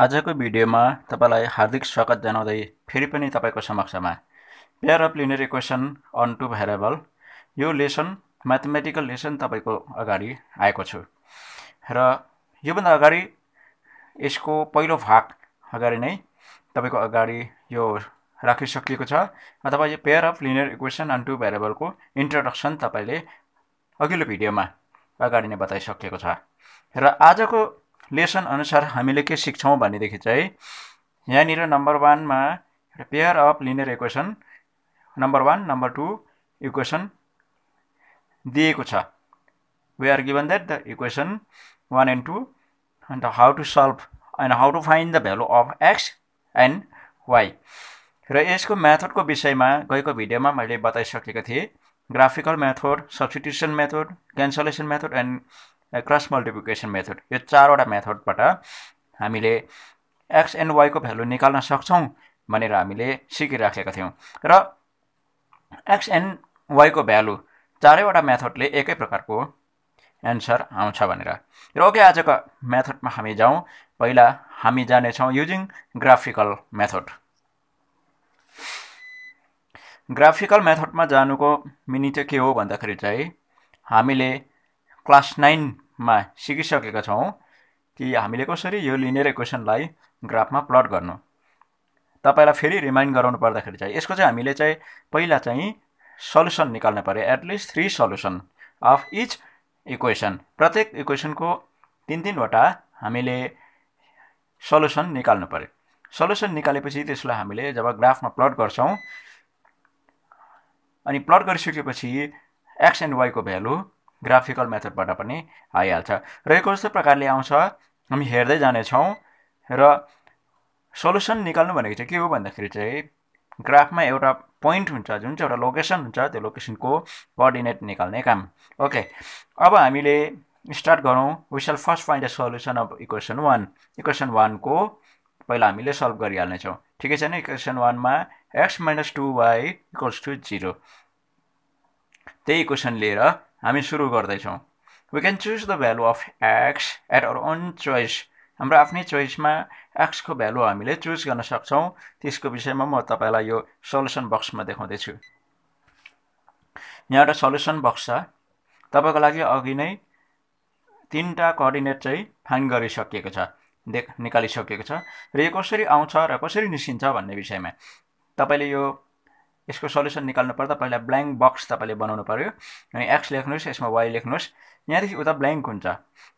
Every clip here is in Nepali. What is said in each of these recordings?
आजको भिडियोमा तपाईँलाई हार्दिक स्वागत जनाउँदै फेरि पनि तपाईँको समक्षमा pair of linear equation in two variable यो लेसन म्याथमेटिकल लेसन तपाईँको अगाडि आएको छु र योभन्दा अगाडि यसको पहिलो भाग अगाडि नै तपाईँको अगाडि यो राखिसकिएको छ अथवा यो pair of linear equation in two भेराबलको इन्ट्रोडक्सन तपाईँले अघिल्लो भिडियोमा अगाडि नै बताइसकेको छ र आजको लेसन अनुसार हामीले के सिक्छौँ भनेदेखि चाहिँ यहाँनिर नम्बर वानमा एउटा pair of linear equation number one number two equation दिएको छ we are given that the equation one and two अन्त how to solve and how to find the value of x and y र यसको म्याथडको विषयमा गएको भिडियोमा मैले बताइसकेको थिएँ graphical method substitution method cancellation method and cross multiplication method यो चारवटा मेथडबाट हामीले एक्स एन्ड वाईको भ्यालु निकाल्न सक्छौँ भनेर हामीले सिकिराखेका थियौँ र एक्स एन्ड वाईको भ्यालु चारैवटा मेथडले एकै प्रकारको एन्सर आउँछ भनेर र ओके आजको मेथडमा हामी जाउँ पहिला हामी जानेछौँ युजिङ ग्राफिकल मेथड ग्राफिकल मेथडमा जानुको मिनिङ चाहिँ के हो भन्दाखेरि चाहिँ हामीले क्लास नाइन मा सिकिसकेका छौँ कि हामीले कसरी यो लिनेर इक्वेसनलाई ग्राफमा प्लट गर्नु तपाईँलाई फेरि रिमाइन्ड गराउनु पर्दाखेरि चाहिँ यसको चाहिँ हामीले चाहिँ पहिला चाहिँ सल्युसन निकाल्नु पऱ्यो at least three solution of each equation प्रत्येक इक्वेसनको तिन तिनवटा हामीले सल्युसन निकाल्नु पऱ्यो सल्युसन निकालेपछि त्यसलाई हामीले जब ग्राफमा प्लट गर्छौँ अनि प्लट गरिसकेपछि एक्स एन्ड वाईको भ्यालु ग्राफिकल मेथडबाट पनि आइहाल्छ र यो कस्तो प्रकारले आउँछ हामी हेर्दै जानेछौँ र सल्युसन निकाल्नु भनेको चाहिँ के हो भन्दाखेरि चाहिँ ग्राफमा एउटा पोइन्ट हुन्छ जुन चाहिँ एउटा लोकेसन हुन्छ त्यो लोकेसनको कोअर्डिनेट निकाल्ने काम ओके अब हामीले स्टार्ट गरौँ we first find the solution of equation one equation वानको पहिला हामीले सल्भ गरिहाल्नेछौँ ठिकै छैन इक्वेसन वानमा x minus two y equals to zero त्यही इक्वेसन लिएर हामी सुरु गर्दैछौँ we can choose the value of x at our own choice हाम्रो आफ्नै चोइसमा एक्सको भ्यालु हामीले चुज गर्न सक्छौँ त्यसको विषयमा म तपाईँलाई यो सल्युसन बक्समा देखाउँदैछु यहाँ एउटा सल्युसन बक्स छ तपाईँको लागि अघि नै तिनवटा कोअर्डिनेट चाहिँ फाइन गरिसकिएको छ देख निकालिसकेको छ र यो कसरी आउँछ र कसरी निस्किन्छ भन्ने विषयमा तपाईँले यो यसको सल्युसन निकाल्नु पर्दा पहिला ब्ल्याङ्क बक्स तपाईँले बनाउनु पऱ्यो अनि एक्स लेख्नुहोस् यसमा वाइ लेख्नुहोस् यहाँदेखि उता ब्ल्याङ्क हुन्छ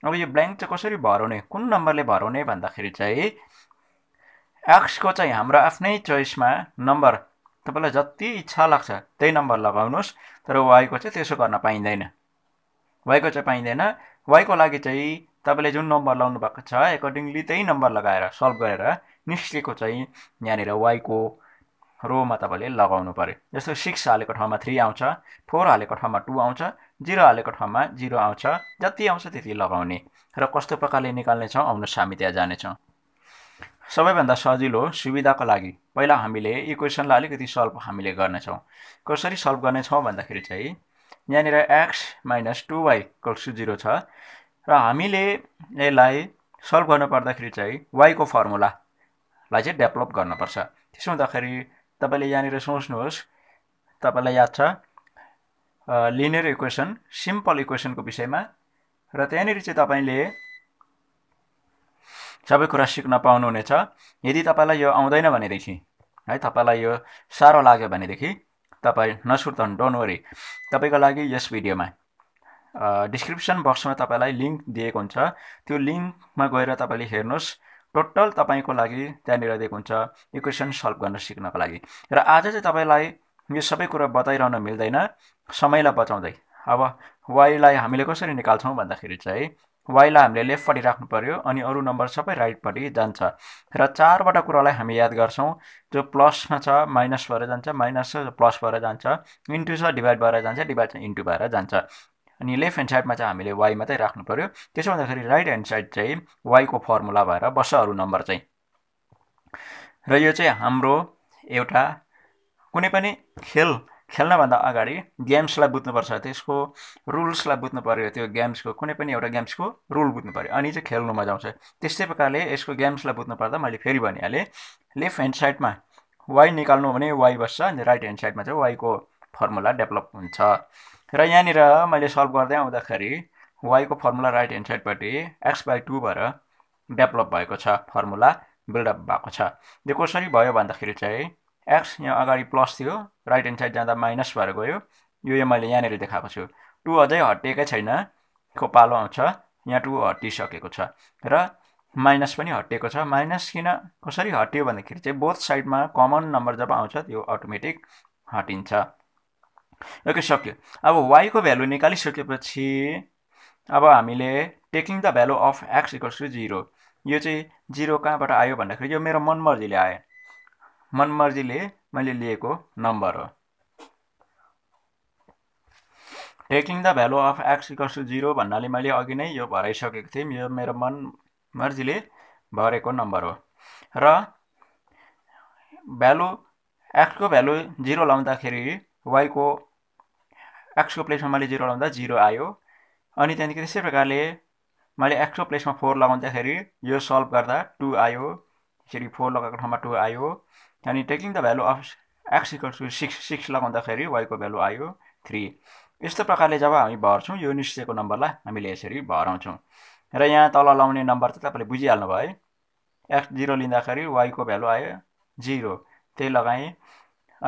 अब यो ब्ल्याङ्क चाहिँ कसरी भराउने कुन नम्बरले भराउने भन्दाखेरि चाहिँ एक्सको चाहिँ हाम्रो आफ्नै चोइसमा नम्बर तपाईँलाई जति इच्छा लाग्छ त्यही नम्बर लगाउनुहोस् तर वाइको चाहिँ त्यसो गर्न पाइँदैन वाइको चाहिँ पाइँदैन वाइको लागि चाहिँ तपाईँले जुन नम्बर लाउनु भएको छ एकर्डिङली त्यही नम्बर लगाएर सल्भ गरेर निस्केको चाहिँ यहाँनिर वाइको रोमा तपाईँले लगाउनु पऱ्यो जस्तो सिक्स हालेको ठाउँमा थ्री आउँछ फोर हालेको ठाउँमा टू आउँछ जिरो हालेको ठाउँमा जिरो आउँछ जति आउँछ त्यति लगाउने र कस्तो प्रकारले निकाल्नेछौँ आउनुहोस् हामी त्यहाँ जानेछौँ सबैभन्दा सजिलो सुविधाको लागि पहिला हामीले इक्वेसनलाई अलिकति सल्भ हामीले गर्नेछौँ कसरी सल्भ गर्नेछौँ भन्दाखेरि चाहिँ यहाँनिर x minus two y equals zero छ र हामीले यसलाई सल्भ गर्नु पर्दाखेरि चाहिँ वाईको फर्मुलालाई चाहिँ डेभलप गर्नुपर्छ त्यसो हुँदाखेरि तपाईँले यहाँनिर सोच्नुहोस् तपाईँलाई याद छ लिनियर इक्वेसन सिम्पल इक्वेसनको विषयमा र त्यहाँनिर चाहिँ तपाईँले सबै कुरा सिक्न पाउनुहुनेछ यदि तपाईँलाई यो आउँदैन भनेदेखि है तपाईँलाई यो साह्रो लाग्यो भनेदेखि तपाईँ नसुर्तन डोन्ट वरी तपाईँको लागि यस भिडियोमा डिस्क्रिप्सन बक्समा तपाईँलाई लिङ्क दिएको हुन्छ त्यो लिङ्कमा गएर तपाईँले हेर्नुहोस् टोटल तपाईँको लागि त्यहाँनिर दिएको हुन्छ इक्वेसन सल्भ गर्न सिक्नको लागि र आज चाहिँ तपाईँलाई यो सबै कुरा बताइरहन मिल्दैन समयलाई बचाउँदै अब वाइलाई हामीले कसरी निकाल्छौँ भन्दाखेरि चाहिँ वाइलाई हामीले लेफ्टपट्टि राख्नु पऱ्यो अनि अरू नम्बर सबै राइटपट्टि जान्छ र चारवटा कुरालाई हामी याद गर्छौँ जो प्लसमा छ माइनस भएर जान्छ माइनस छ प्लस भएर जान्छ इन्टु छ डिभाइड भएर जान्छ डिभाइड इन्टु भएर जान्छ अनि लेफ्ट ह्यान्ड साइडमा चाहिँ हामीले वाइ मात्रै राख्नु पऱ्यो त्यसो भन्दाखेरि राइट ह्यान्ड साइड चाहिँ वाइको फर्मुला भएर वर्षहरू नम्बर चाहिँ र यो चाहिँ हाम्रो एउटा कुनै पनि खेल खेल्नभन्दा अगाडि गेम्सलाई बुझ्नुपर्छ त्यसको रुल्सलाई बुझ्नु पऱ्यो त्यो गेम्सको कुनै पनि एउटा गेम्सको रुल बुझ्नु पऱ्यो अनि चाहिँ खेल्नु मजा आउँछ त्यस्तै प्रकारले यसको गेम्सलाई बुझ्नु पर्दा मैले फेरि भनिहालेँ लेफ्ट ह्यान्ड साइडमा वाइ निकाल्नु भने वाइ बस्छ अनि राइट ह्यान्ड साइडमा चाहिँ वाइको फर्मुला डेभलप हुन्छ र यहाँनिर मैले सल्भ गर्दै आउँदाखेरि वाइको फर्मुला राइट ह्यान्ड साइडपट्टि एक्स बाई टू भएर डेभलप भएको छ फर्मुला बिल्डअप भएको छ यो कसरी भयो भन्दाखेरि चाहिँ एक्स यहाँ अगाडि प्लस थियो राइट ह्यान्ड साइड जाँदा माइनस भएर गयो यो यो मैले यहाँनिर देखाएको छु टू अझै हटिएकै छैन को पालो आउँछ यहाँ टु हटिसकेको छ र माइनस पनि हटिएको छ माइनस किन कसरी हटियो भन्दाखेरि चाहिँ बोथ साइडमा कमन नम्बर जब आउँछ त्यो अटोमेटिक हटिन्छ ओके सक्यो अब वाइको भ्यालु निकालिसकेपछि अब हामीले taking the value of x equals to zero यो चाहिँ जिरो कहाँबाट आयो भन्दाखेरि यो मेरो मनमर्जीले आयो मनमर्जीले मैले लिएको नम्बर हो taking the value of x equals to zero भन्नाले मैले अघि नै यो भराइसकेको थिएँ यो मेरो मनमर्जीले भरेको नम्बर हो र भ्यालु एक्सको भ्यालु जिरो लाउँदाखेरि वाइको एक्सको प्लेसमा मैले जिरो लगाउँदा जिरो आयो अनि त्यहाँदेखि त्यसै प्रकारले मैले एक्सको प्लेसमा फोर लगाउँदाखेरि यो सल्भ गर्दा टू आयो यसरी फोर लगाएको ठाउँमा टू आयो त्यहाँदेखि taking the value of x equal to six six लगाउँदाखेरि वाइको भ्यालु आयो थ्री यस्तो प्रकारले जब हामी भर्छौँ यो निश्चयको नम्बरलाई हामीले यसरी भराउँछौँ र यहाँ तल लाउने नम्बर चाहिँ तपाईँले बुझिहाल्नु भयो है एक्स जिरो लिँदाखेरि वाइको भ्यालु आयो जिरो त्यही लगाएँ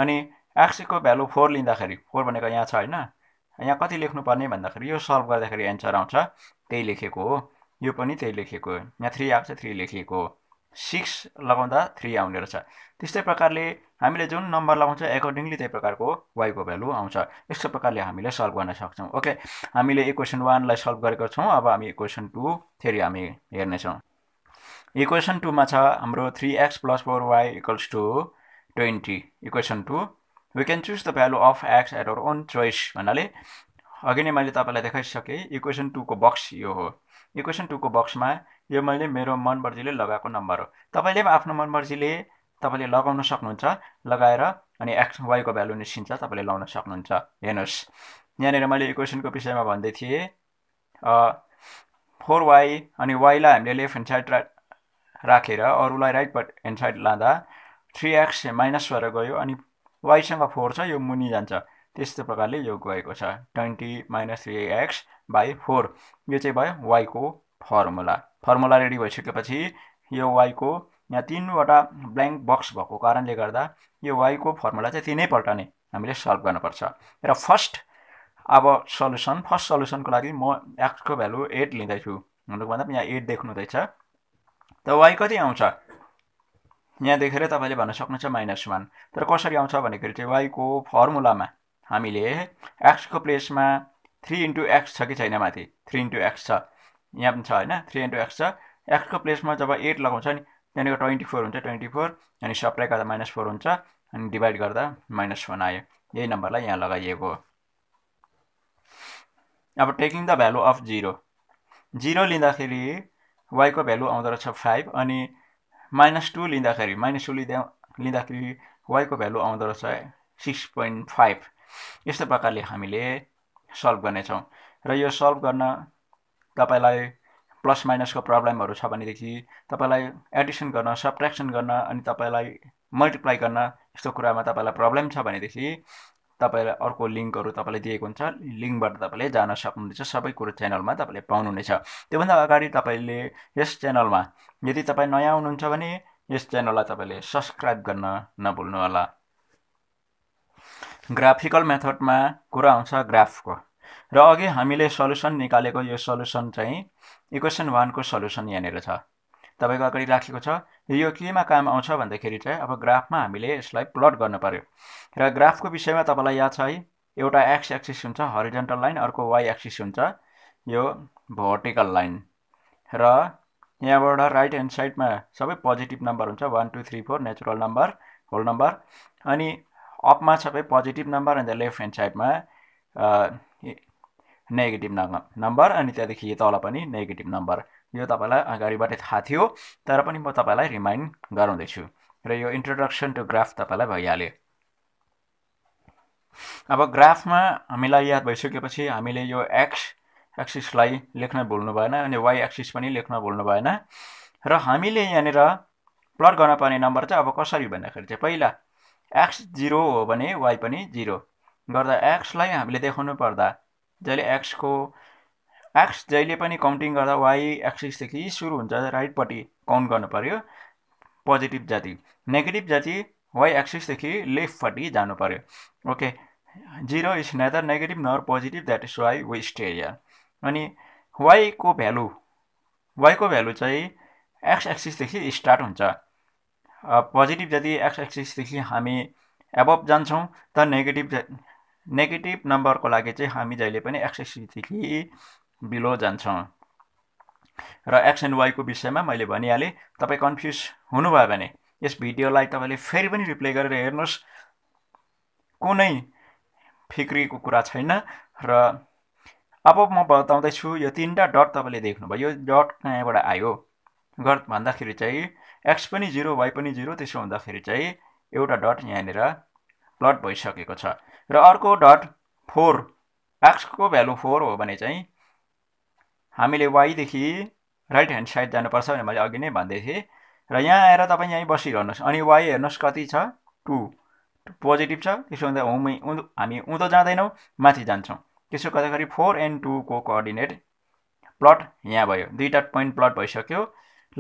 अनि एक्सको भ्यालु फोर लिँदाखेरि फोर भनेको यहाँ छ होइन यहाँ कति लेख्नुपर्ने भन्दाखेरि यो सल्भ गर्दाखेरि एन्सर आउँछ त्यही लेखेको हो यो पनि त्यही लेखेको हो यहाँ थ्री आएको छ थ्री लेखिएको हो सिक्स लगाउँदा थ्री आउने रहेछ त्यस्तै प्रकारले हामीले जुन नम्बर लगाउँछ एकर्डिङली त्यही प्रकारको वाइको भ्यालु आउँछ यस्तो प्रकारले हामीले सल्भ गर्न सक्छौँ ओके हामीले इक्वेसन वानलाई सल्भ गरेको छौँ अब हामी इक्वेसन टू फेरि हामी हेर्नेछौँ इक्वेसन टूमा छ हाम्रो three x plus four y equals to twenty equation two we can choose the value of x at our own choice भन्नाले अघि नै मैले तपाईँलाई देखाइसकेँ इक्वेसन टूको बक्स यो हो इक्वेसन टूको बक्समा यो मैले मेरो मनमर्जीले लगाएको नम्बर हो तपाईँले पनि आफ्नो मनमर्जीले तपाईँले लगाउन सक्नुहुन्छ लगाएर अनि एक्स वाईको भ्यालु निस्किन्छ तपाईँले लाउन सक्नुहुन्छ हेर्नुहोस् यहाँनिर मैले इक्वेसनको विषयमा भन्दै थिएँ फोर वाई अनि वाईलाई हामीले लेफ्ट ह्यान्ड साइड रा राखेर अरूलाई राइट ह्यान्ड साइड लाँदा थ्री एक्स माइनस भएर गयो अनि वाइसँग फोर छ यो मुनि जान्छ त्यस्तो प्रकारले यो गएको छ twenty minus three x by four यो चाहिँ भयो वाइको फर्मुला फर्मुला रेडी भइसकेपछि यो वाइको यहाँ तिनवटा ब्ल्याङ्क बक्स भएको कारणले गर्दा यो वाइको फर्मुला चाहिँ तिनैपल्ट नै हामीले सल्भ गर्नुपर्छ र फर्स्ट अब सल्युसन फर्स्ट सल्युसनको लागि म एक्सको भ्यालु एट लिँदैछु भन्दा पनि यहाँ एट देख्नु हुँदैछ त वाइ कति आउँछ यहाँ देखेर तपाईँले भन्न सक्नुहुन्छ माइनस वान तर कसरी आउँछ भन्दाखेरि चाहिँ वाइको फर्मुलामा हामीले एक्सको प्लेसमा थ्री इन्टु एक्स छ कि छैन माथि थ्री इन्टु एक्स छ यहाँ पनि छ होइन थ्री इन्टु एक्स छ एक्सको प्लेसमा जब एट लगाउँछ नि त्यहाँनिर ट्वेन्टी फोर हुन्छ ट्वेन्टी फोर अनि सप्लाई गर्दा माइनस फोर हुन्छ अनि डिभाइड गर्दा माइनस वान आयो यही नम्बरलाई यहाँ लगाइएको हो अब taking the value of zero zero लिँदाखेरि वाइको भ्यालु आउँदो रहेछ फाइभ अनि माइनस टू लिँदाखेरि माइनस टू लिँदा लिँदाखेरि वाइको भ्यालु आउँदो रहेछ सिक्स पोइन्ट फाइभ यस्तो प्रकारले हामीले सल्भ गर्नेछौँ र यो सल्भ गर्न तपाईँलाई प्लस माइनसको प्रब्लमहरू छ भनेदेखि तपाईँलाई एडिसन गर्न सब्ट्रेक्सन गर्न अनि तपाईँलाई मल्टिप्लाई गर्न यस्तो कुरामा तपाईँलाई प्रब्लम छ भनेदेखि तपाईँलाई अर्को लिङ्कहरू तपाईँले दिएको हुन्छ लिङ्कबाट तपाईँले जान सक्नुहुनेछ सबै कुरो च्यानलमा तपाईँले पाउनुहुनेछ त्योभन्दा अगाडि तपाईँले यस च्यानलमा यदि तपाईँ नयाँ आउनुहुन्छ भने यस च्यानललाई तपाईँले सब्सक्राइब गर्न नभुल्नुहोला ग्राफिकल मेथडमा कुरा आउँछ ग्राफको र अघि हामीले सल्युसन निकालेको यो सल्युसन चाहिँ इक्वेसन वानको सल्युसन यहाँनिर छ तपाईँको अगाडि राखेको छ यो केमा काम आउँछ भन्दाखेरि चाहिँ अब ग्राफमा हामीले यसलाई प्लट गर्नु पऱ्यो र ग्राफको विषयमा तपाईँलाई याद छ है एउटा एक्स एक्सिस हुन्छ हरिजेन्टल लाइन अर्को वाइ एक्सिस हुन्छ यो भर्टिकल लाइन र यहाँबाट राइट ह्यान्ड साइडमा सबै पोजिटिभ नम्बर हुन्छ one two three four natural number whole number अनि अपमा सबै पोजिटिभ नम्बर अन्त लेफ्ट ह्यान्ड साइडमा नेगेटिभ नम्बर अनि त्यहाँदेखि तल पनि नेगेटिभ नम्बर यो तपाईँलाई अगाडिबाटै थाहा थियो तर पनि म तपाईँलाई रिमाइन्ड गराउँदैछु र यो इन्ट्रोडक्सन टु ग्राफ तपाईँलाई भइहाल्यो अब ग्राफमा हामीलाई याद भइसकेपछि हामीले यो एक्स एक्सिसलाई लेख्न भुल्नु भएन अनि वाइ एक्सिस पनि लेख्न भुल्नु भएन र हामीले यहाँनिर प्लट गर्न पर्ने नम्बर चाहिँ अब कसरी भन्दाखेरि चाहिँ पहिला एक्स जिरो हो भने वाइ पनि जिरो गर्दा एक्सलाई हामीले देखाउनु पर्दा जहिले एक्सको एक्स जहिले पनि काउन्टिङ गर्दा वाइ एक्सिसदेखि सुरु हुन्छ राइटपट्टि काउन्ट गर्नु पऱ्यो पोजिटिभ जाति नेगेटिभ जाति वाइ एक्सिसदेखि लेफ्टपट्टि जानु पऱ्यो okay zero is neither negative nor positive that is why we stay अनि वाइको भ्यालु वाइको भ्यालु चाहिँ एक्स एक्सिसदेखि स्टार्ट हुन्छ पोजिटिभ जति एक्स एक्सिसदेखि हामी एबभ जान्छौँ त नेगेटिभ नेगेटिभ नम्बरको लागि चाहिँ हामी जहिले पनि एक्स एक्सिसदेखि बिलो जान्छौँ र एक्स एन्ड वाईको विषयमा मैले भनिहालेँ तपाईँ कन्फ्युज हुनुभयो भने यस भिडियोलाई तपाईँले फेरि पनि रिप्ले गरेर हेर्नुहोस् कुनै फिक्रीको कुरा छैन र अब म बताउँदैछु यो तिनवटा डट तपाईँले देख्नुभयो यो डट कहाँबाट आयो गर् भन्दाखेरि चाहिँ एक्स पनि जिरो वाइ पनि जिरो त्यसो हुँदाखेरि चाहिँ एउटा डट यहाँनिर प्लट भइसकेको छ र अर्को डट फोर एक्सको भ्यालु फोर हो भने चाहिँ हामीले वाइदेखि राइट ह्यान्ड साइड जानुपर्छ भनेर मैले अघि नै भन्दै थिएँ र यहाँ आएर तपाईँ यहीँ बसिरहनुहोस् अनि वाइ हेर्नुहोस् कति छ टु पोजिटिभ छ त्यसो हुँदा होमै हामी उँधो जाँदैनौँ माथि जान्छौँ त्यसो गर्दाखेरि फोर एन्ड टूको कोअर्डिनेट प्लट यहाँ भयो दुईवटा पोइन्ट प्लट भइसक्यो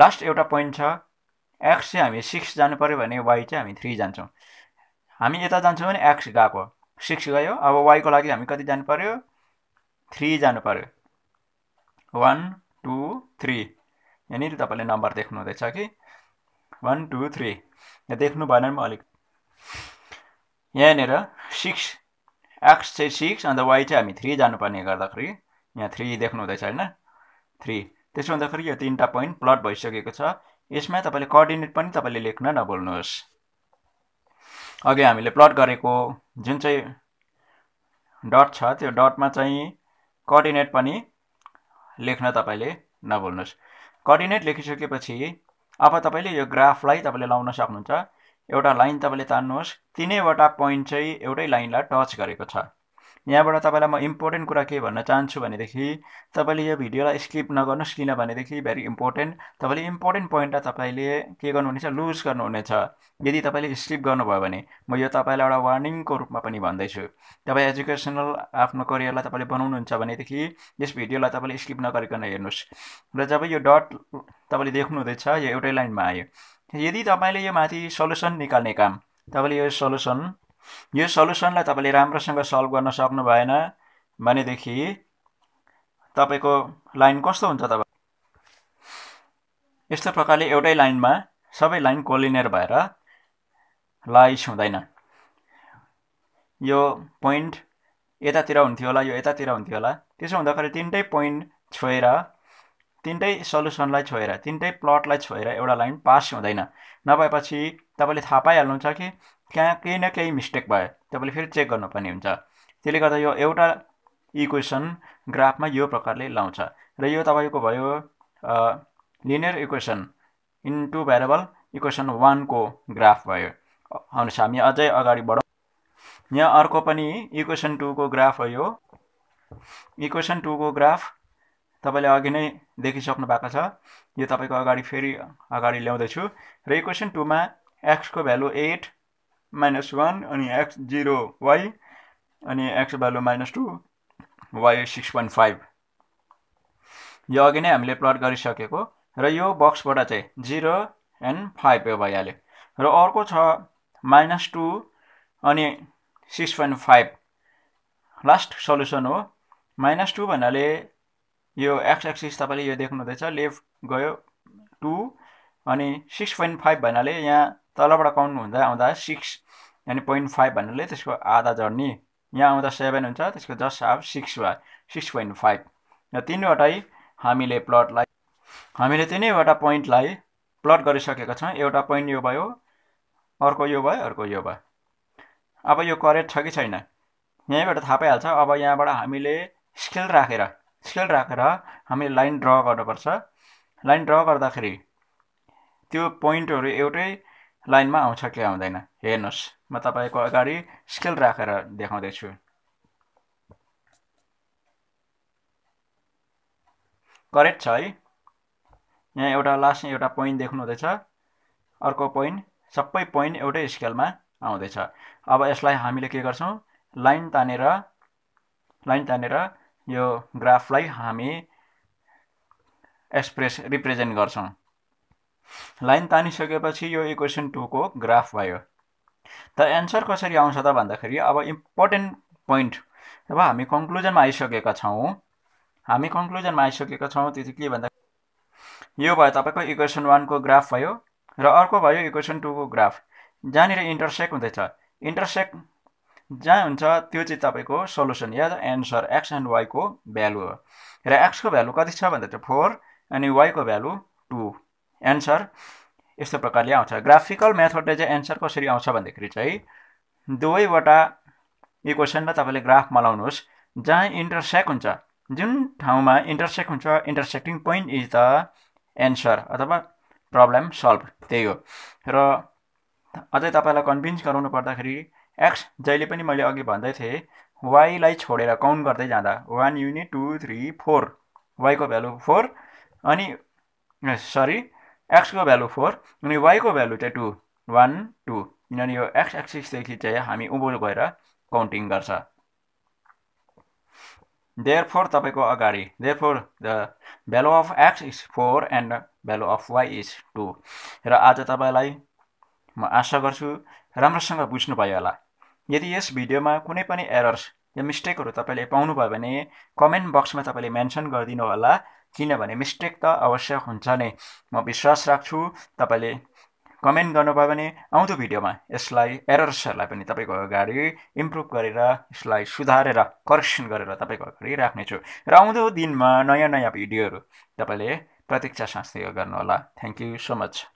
लास्ट एउटा पोइन्ट छ एक्स चाहिँ हामी सिक्स जानु पऱ्यो भने वाइ चाहिँ हामी थ्री जान्छौँ हामी यता जान्छौँ भने एक्स गएको सिक्स गयो अब वाइको लागि हामी कति जानु पऱ्यो थ्री जानु पऱ्यो वान टू थ्री यहाँनिर तपाईँले नम्बर देख्नु हुँदैछ कि वान टू थ्री यहाँ देख्नु भएन म अलिक यहाँनिर सिक्स एक्स चाहिँ सिक्स अन्त वाइ चाहिँ हामी थ्री जानुपर्ने गर्दाखेरि यहाँ थ्री देख्नु हुँदैछ होइन थ्री त्यसो हुँदाखेरि यो तिनवटा पोइन्ट प्लट भइसकेको छ यसमा तपाईँले कोअर्डिनेट पनि तपाईँले लेख्न नबोल्नुहोस् अघि हामीले प्लट गरेको जुन चाहिँ डट छ त्यो डटमा चाहिँ कोअर्डिनेट पनि लेख्न तपाईँले नभुल्नुहोस् कर्डिनेट लेखिसकेपछि अब तपाईँले यो ग्राफलाई तपाईँले लाउन सक्नुहुन्छ एउटा लाइन तपाईँले तान्नुहोस् तिनैवटा पोइन्ट चाहिँ एउटै लाइनलाई टच गरेको छ यहाँबाट तपाईँलाई म इम्पोर्टेन्ट कुरा के भन्न चाहन्छु भनेदेखि तपाईँले यो भिडियोलाई स्किप नगर्नुहोस् किनभनेदेखि भेरी इम्पोर्टेन्ट तपाईँले इम्पोर्टेन्ट पोइन्टलाई तपाईँले के गर्नुहुनेछ लुज गर्नुहुनेछ यदि तपाईँले स्किप गर्नुभयो भने म यो तपाईँलाई एउटा वार्निङको रूपमा पनि भन्दैछु तपाईँ एजुकेसनल आफ्नो करियरलाई तपाईँले बनाउनुहुन्छ भनेदेखि यस भिडियोलाई तपाईँले स्किप नगरिकन हेर्नुहोस् र जब यो डट तपाईँले देख्नुहुँदैछ यो एउटै लाइनमा आयो यदि तपाईँले यो माथि सल्युसन निकाल्ने काम तपाईँले यो सल्युसन यो सल्युसनलाई तपाईँले राम्रोसँग सल्भ गर्न सक्नु भएन भनेदेखि तपाईँको लाइन कस्तो हुन्छ तपाईँ यस्तो प्रकारले एउटै लाइनमा सबै लाइन कोलिनेर भएर लाइस हुँदैन यो पोइन्ट यतातिर हुन्थ्यो होला यो यतातिर हुन्थ्यो होला त्यसो हुँदाखेरि तिनटै पोइन्ट छोएर तिनटै सल्युसनलाई छोएर तिनटै प्लटलाई छोएर एउटा लाइन पास हुँदैन नभएपछि तपाईँले थाहा पाइहाल्नुहुन्छ कि कहाँ केही न केही मिस्टेक भयो तपाईँले फेरि चेक गर्नुपर्ने हुन्छ त्यसले गर्दा यो एउटा इक्वेसन ग्राफमा यो प्रकारले लाउँछ र यो तपाईँको भयो linear equation in two variable equation वानको ग्राफ भयो आउनुहोस् हामी अझै अगाडि बढौँ यहाँ अर्को पनि इक्वेसन टूको ग्राफ भयो इक्वेसन टूको ग्राफ तपाईँले अघि नै देखिसक्नु भएको छ यो तपाईँको अगाडि फेरि अगाडि ल्याउँदैछु र इक्वेसन टूमा एक्सको भ्यालु एट माइनस वान अनि एक्स जिरो वाइ अनि x value minus two y six point five यो अघि नै हामीले प्लट गरिसकेको र यो बक्सबाट चाहिँ जिरो एन्ड फाइभ यो भइहाल्यो र अर्को छ माइनस टू अनि six point five last solution हो माइनस टू भन्नाले यो एक्स एक्सिस तपाईँले यो देख्नुहुँदैछ लेफ्ट गयो टू अनि सिक्स पोइन्ट फाइभ भन्नाले यहाँ तलबाट काउन्ट हुँदा आउँदा सिक्स अनि पोइन्ट फाइभ भन्नाले त्यसको आधा झर्ने यहाँ आउँदा सेभेन हुन्छ त्यसको जस्ट हाफ सिक्स वा सिक्स पोइन्ट फाइभ र तिनवटै हामीले प्लटलाई हामीले तिनैवटा पोइन्टलाई प्लट गरिसकेका छौँ एउटा पोइन्ट यो भयो अर्को यो भयो अर्को यो भयो अब यो करेक्ट छ कि छैन यहीँबाट थाहा पाइहाल्छ अब यहाँबाट हामीले स्केल राखेर स्केल राखेर हामीले लाइन ड्र गर्नुपर्छ लाइन ड्र गर्दाखेरि त्यो पोइन्टहरू एउटै लाइनमा आउँछ कि आउँदैन हेर्नुहोस् म तपाईँको अगाडि स्केल राखेर देखाउँदैछु करेक्ट छ है यहाँ एउटा लास्ट एउटा पोइन्ट देख्नुहुँदैछ अर्को पोइन्ट सबै पोइन्ट एउटै स्केलमा आउँदैछ अब यसलाई हामीले के गर्छौँ लाइन तानेर लाइन तानेर यो ग्राफलाई हामी एक्सप्रेस रिप्रेजेन्ट गर्छौँ लाइन तानिसकेपछि यो इक्वेसन टूको ग्राफ भयो त एन्सर कसरी आउँछ त भन्दाखेरि अब इम्पोर्टेन्ट पोइन्ट अब हामी कन्क्लुजनमा आइसकेका छौँ हामी कन्क्लुजनमा आइसकेका छौँ त्यो चाहिँ के भन्दा यो भयो तपाईँको इक्वेसन वानको ग्राफ भयो र अर्को भयो इक्वेसन टूको ग्राफ जहाँनिर इन्टरसेक्ट हुँदैछ इन्टरसेक्ट जहाँ हुन्छ त्यो चाहिँ तपाईँको सोल्युसन या एन्सर एक्स एन्ड वाईको भ्यालु हो र एक्सको भ्यालु कति छ भन्दा चाहिँ फोर अनि वाईको भ्यालु टू एन्सर यस्तो प्रकारले आउँछ ग्राफिकल मेथडले चाहिँ एन्सर कसरी आउँछ भन्दाखेरि चाहिँ दुवैवटा इक्वेसनलाई तपाईँले ग्राफ मलाउनुहोस् जहाँ इन्टरसेक्ट हुन्छ जुन ठाउँमा इन्टरसेक्ट हुन्छ intersecting point is the answer अथवा प्रब्लम सल्भ त्यही हो र अझै तपाईँलाई कन्भिन्स गराउनु पर्दाखेरि एक्स जहिले पनि मैले अघि भन्दै थिएँ वाइलाई छोडेर काउन्ट गर्दै जाँदा one unit two three four वाइको भ्यालु फोर अनि सरी एक्सको भ्यालु फोर अनि वाईको भ्यालु चाहिँ टू वान टू किनभने यो एक्स एक्सिसदेखि चाहिँ हामी उँभो गएर काउन्टिङ गर्छ देयर फोर तपाईँको अगाडि therefore the value of x is four and value of y is two र आज तपाईँलाई म आशा गर्छु राम्रोसँग बुझ्नुभयो होला यदि यस भिडियोमा कुनै पनि एरर्स या मिस्टेकहरू तपाईँले पाउनुभयो भने कमेन्ट बक्समा तपाईँले मेन्सन गरिदिनु होला किनभने मिस्टेक त अवश्य हुन्छ नै म विश्वास राख्छु तपाईँले कमेन्ट गर्नुभयो भने आउँदो भिडियोमा यसलाई एरर्सहरूलाई पनि तपाईँको अगाडि इम्प्रुभ गरेर यसलाई सुधारेर करेक्सन गरेर तपाईँको अगाडि राख्नेछु र आउँदो दिनमा नयाँ नयाँ भिडियोहरू तपाईँले प्रतीक्षा साँच्दै गर्नुहोला थ्याङ्क यू सो मच